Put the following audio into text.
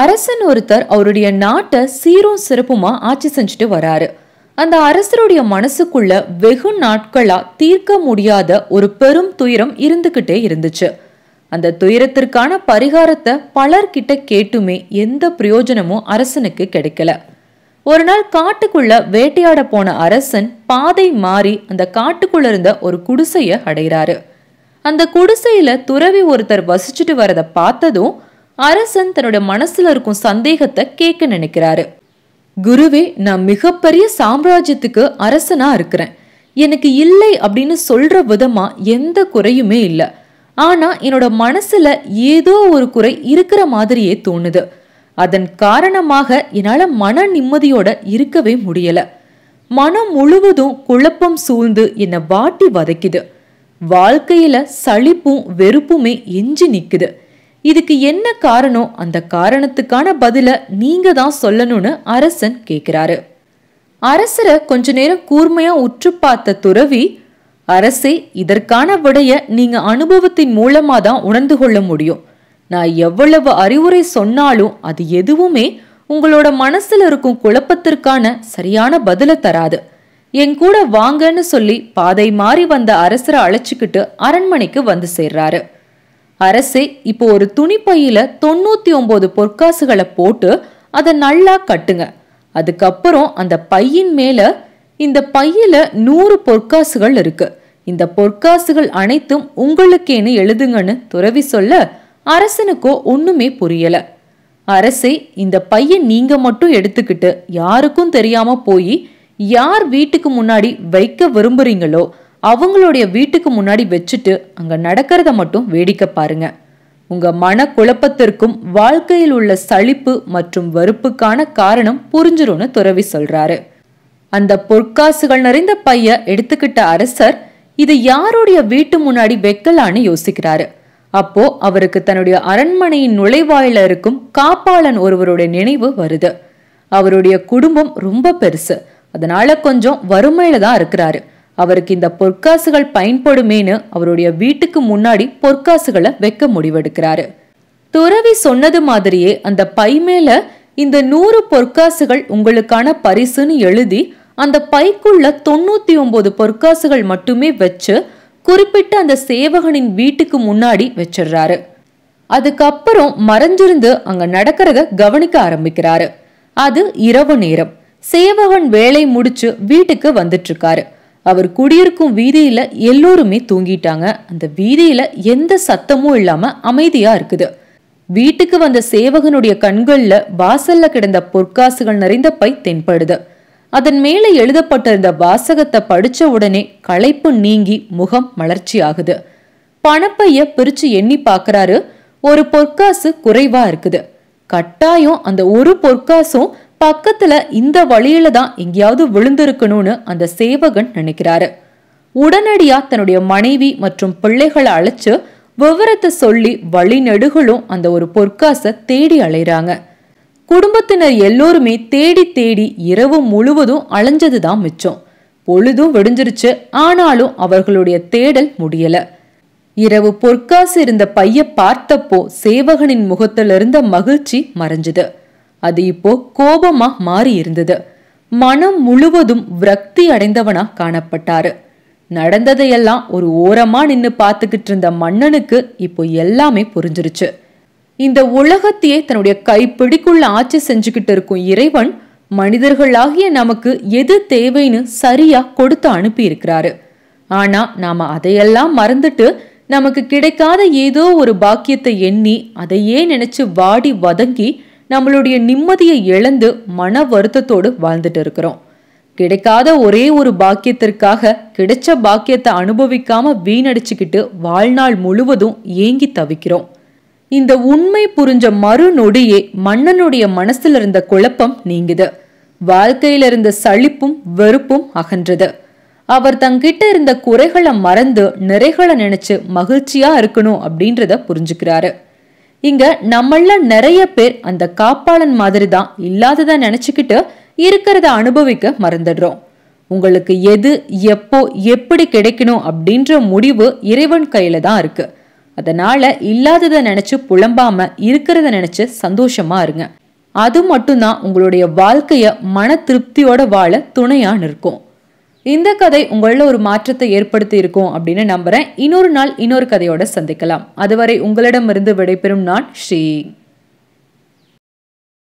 அரசன் ஒருத்தர் அவருடைய நாட்டை சீரும் சிறப்புமா ஆட்சி செஞ்சுட்டு வராரு அந்த அரசருடைய மனசுக்குள்ள வெகு நாட்களா தீர்க்க முடியாத ஒரு பெரும் துயரம் இருந்துகிட்டே இருந்துச்சு அந்த துயரத்திற்கான பரிகாரத்தை பலர்கிட்ட கேட்டுமே எந்த பிரயோஜனமும் அரசனுக்கு கிடைக்கல ஒரு நாள் காட்டுக்குள்ள வேட்டையாட போன அரசன் பாதை மாறி அந்த காட்டுக்குள்ள இருந்த ஒரு குடிசைய அடைகிறாரு அந்த குடிசையில துறவி ஒருத்தர் வசிச்சுட்டு வரதை பார்த்ததும் அரசன் தன்னோட மனசுல இருக்கும் சந்தேகத்தை கேட்க நினைக்கிறாரு குருவே நான் மிகப்பெரிய சாம்ராஜ்யத்துக்கு அரசனா இருக்கிறேன் எனக்கு இல்லை அப்படின்னு சொல்ற விதமா எந்த குறையுமே இல்லை ஆனா என்னோட மனசுல ஏதோ ஒரு குறை இருக்கிற மாதிரியே தோணுது அதன் காரணமாக என்னால் மன நிம்மதியோட இருக்கவே முடியல மனம் முழுவதும் குழப்பம் சூழ்ந்து என்னை வாட்டி வதைக்குது வாழ்க்கையில சளிப்பும் வெறுப்புமே எஞ்சி நிற்குது இதுக்கு என்ன காரணம் அந்த காரணத்துக்கான பதில நீங்க தான் சொல்லணும்னு அரசன் கேட்கிறாரு அரசரை கொஞ்ச நேரம் கூர்மையா உற்று பார்த்த துறவி அரசே இதற்கான விடைய நீங்க அனுபவத்தின் மூலமா தான் உணர்ந்து கொள்ள முடியும் நான் எவ்வளவு அறிவுரை சொன்னாலும் அது எதுவுமே உங்களோட மனசுல இருக்கும் குழப்பத்திற்கான சரியான பதில தராது என் கூட வாங்கன்னு சொல்லி பாதை மாறி வந்த அரசரை அழைச்சிக்கிட்டு அரண்மனைக்கு வந்து சேர்றாரு அரசு இப்போ ஒரு துணிப்பையில தொண்ணூத்தி ஒன்பது பொற்காசுகளை போட்டு அதை நல்லா கட்டுங்க அதுக்கப்புறம் அந்த பையின் மேல இந்த பையில நூறு பொற்காசுகள் இருக்கு இந்த பொற்காசுகள் அனைத்தும் உங்களுக்கேன்னு எழுதுங்கன்னு துறவி சொல்ல அரசனுக்கோ ஒண்ணுமே புரியல அரசே இந்த பையன் நீங்க மட்டும் எடுத்துக்கிட்டு யாருக்கும் தெரியாம போய் யார் வீட்டுக்கு முன்னாடி வைக்க விரும்புறீங்களோ அவங்களுடைய வீட்டுக்கு முன்னாடி வச்சுட்டு அங்கே நடக்கிறத மட்டும் வேடிக்கை பாருங்க உங்கள் மன குழப்பத்திற்கும் வாழ்க்கையில் உள்ள சளிப்பு மற்றும் வெறுப்புக்கான காரணம் புரிஞ்சிரும்னு துறவி சொல்றாரு அந்த பொற்காசுகள் நிறைந்த பைய எடுத்துக்கிட்ட அரசர் இது யாருடைய வீட்டு முன்னாடி வைக்கலான்னு யோசிக்கிறாரு அப்போ அவருக்கு தன்னுடைய அரண்மனையின் நுழைவாயில இருக்கும் காப்பாளன் ஒருவருடைய நினைவு வருது அவருடைய குடும்பம் ரொம்ப பெருசு அதனால கொஞ்சம் வறுமையில தான் இருக்கிறாரு அவருக்கு இந்த பொற்காசுகள் பயன்படுமேனு அவருடைய வீட்டுக்கு முன்னாடி பொற்காசுகளை வைக்க முடிவெடுக்கிறாரு துறவி சொன்னது மாதிரியே அந்த பை மேல இந்த நூறு பொற்காசுகள் உங்களுக்கான பரிசுன்னு எழுதி அந்த பைக்குள்ள தொண்ணூத்தி ஒன்பது பொற்காசுகள் மட்டுமே வச்சு குறிப்பிட்ட அந்த சேவகனின் வீட்டுக்கு முன்னாடி வச்சிடுறாரு அதுக்கப்புறம் மறைஞ்சிருந்து அங்க நடக்கிறத கவனிக்க ஆரம்பிக்கிறாரு அது இரவு நேரம் சேவகன் வேலை முடிச்சு வீட்டுக்கு வந்துட்டு இருக்காரு அவர் குடியிருக்கும் வீதியில எல்லோருமே தூங்கிட்டாங்க அந்த வீதியில எந்த சத்தமும் இல்லாம அமைதியா இருக்குது வீட்டுக்கு வந்த சேவகனுடைய கண்கள்ல வாசல்ல கிடந்த பொற்காசுகள் நிறைந்த பை தென்படுது அதன் மேலே எழுதப்பட்டிருந்த வாசகத்தை படிச்ச உடனே களைப்பு நீங்கி முகம் மலர்ச்சி ஆகுது பணப்பைய பிரிச்சு எண்ணி பாக்குறாரு ஒரு பொற்காசு குறைவா இருக்குது கட்டாயம் அந்த ஒரு பொற்காசும் பக்கத்துல இந்த வழியில தான் எங்கேயாவது விழுந்திருக்கணும்னு அந்த சேவகன் நினைக்கிறாரு உடனடியா தன்னுடைய மனைவி மற்றும் பிள்ளைகளை அழைச்சு விவரத்தை சொல்லி வழி நெடுகளும் அந்த ஒரு பொற்காசை தேடி அலைறாங்க குடும்பத்தினர் எல்லோருமே தேடி தேடி இரவு முழுவதும் அலைஞ்சது தான் மிச்சம் பொழுதும் விடிஞ்சிருச்சு ஆனாலும் அவர்களுடைய தேடல் முடியல இரவு பொற்காசு இருந்த பைய பார்த்தப்போ சேவகனின் முகத்திலிருந்த மகிழ்ச்சி மறைஞ்சுது அது இப்போ கோபமா மாறி இருந்தது மனம் முழுவதும் விரக்தி அடைந்தவனா காணப்பட்டாரு நடந்ததையெல்லாம் ஒரு ஓரமா நின்னு பார்த்துக்கிட்டு இருந்த மன்னனுக்கு இப்போ எல்லாமே புரிஞ்சிருச்சு இந்த உலகத்தையே தன்னுடைய கைப்பிடிக்குள்ள ஆட்சி செஞ்சுக்கிட்டு இருக்கும் இறைவன் மனிதர்களாகிய நமக்கு எது தேவைன்னு சரியா கொடுத்து அனுப்பி இருக்கிறாரு ஆனா நாம அதையெல்லாம் மறந்துட்டு நமக்கு கிடைக்காத ஏதோ ஒரு பாக்கியத்தை எண்ணி அதையே நினைச்சு வாடி வதங்கி நம்மளுடைய நிம்மதியை இழந்து மன வருத்தத்தோடு வாழ்ந்துட்டு இருக்கிறோம் கிடைக்காத ஒரே ஒரு பாக்கியத்திற்காக கிடைச்ச பாக்கியத்தை அனுபவிக்காம வீணடிச்சுக்கிட்டு வாழ்நாள் முழுவதும் ஏங்கி தவிக்கிறோம் இந்த உண்மை புரிஞ்ச மறுநொடியே மன்னனுடைய மனசுல இருந்த குழப்பம் நீங்குது வாழ்க்கையில இருந்த சளிப்பும் வெறுப்பும் அகன்றது அவர் தங்கிட்ட இருந்த குறைகளை மறந்து நிறைகளை நினைச்சு மகிழ்ச்சியா இருக்கணும் அப்படின்றத புரிஞ்சுக்கிறாரு இங்க நம்மள நிறைய பேர் அந்த காப்பாளன் மாதிரி தான் இல்லாததை நினைச்சுக்கிட்டு இருக்கிறத அனுபவிக்க மறந்துடுறோம் உங்களுக்கு எது எப்போ எப்படி கிடைக்கணும் அப்படின்ற முடிவு இறைவன் கையில தான் இருக்கு அதனால இல்லாததை நினைச்சு புலம்பாம இருக்கிறத நினைச்சு சந்தோஷமா இருங்க அது மட்டும்தான் உங்களுடைய வாழ்க்கைய மன திருப்தியோட வாழ துணையா நிற்கும் இந்த கதை உங்களில் ஒரு மாற்றத்தை ஏற்படுத்தி இருக்கும் அப்படின்னு நம்புகிறேன் இன்னொரு நாள் இன்னொரு கதையோட சந்திக்கலாம் அதுவரை உங்களிடமிருந்து விடைபெறும் நான் ஸ்ரீ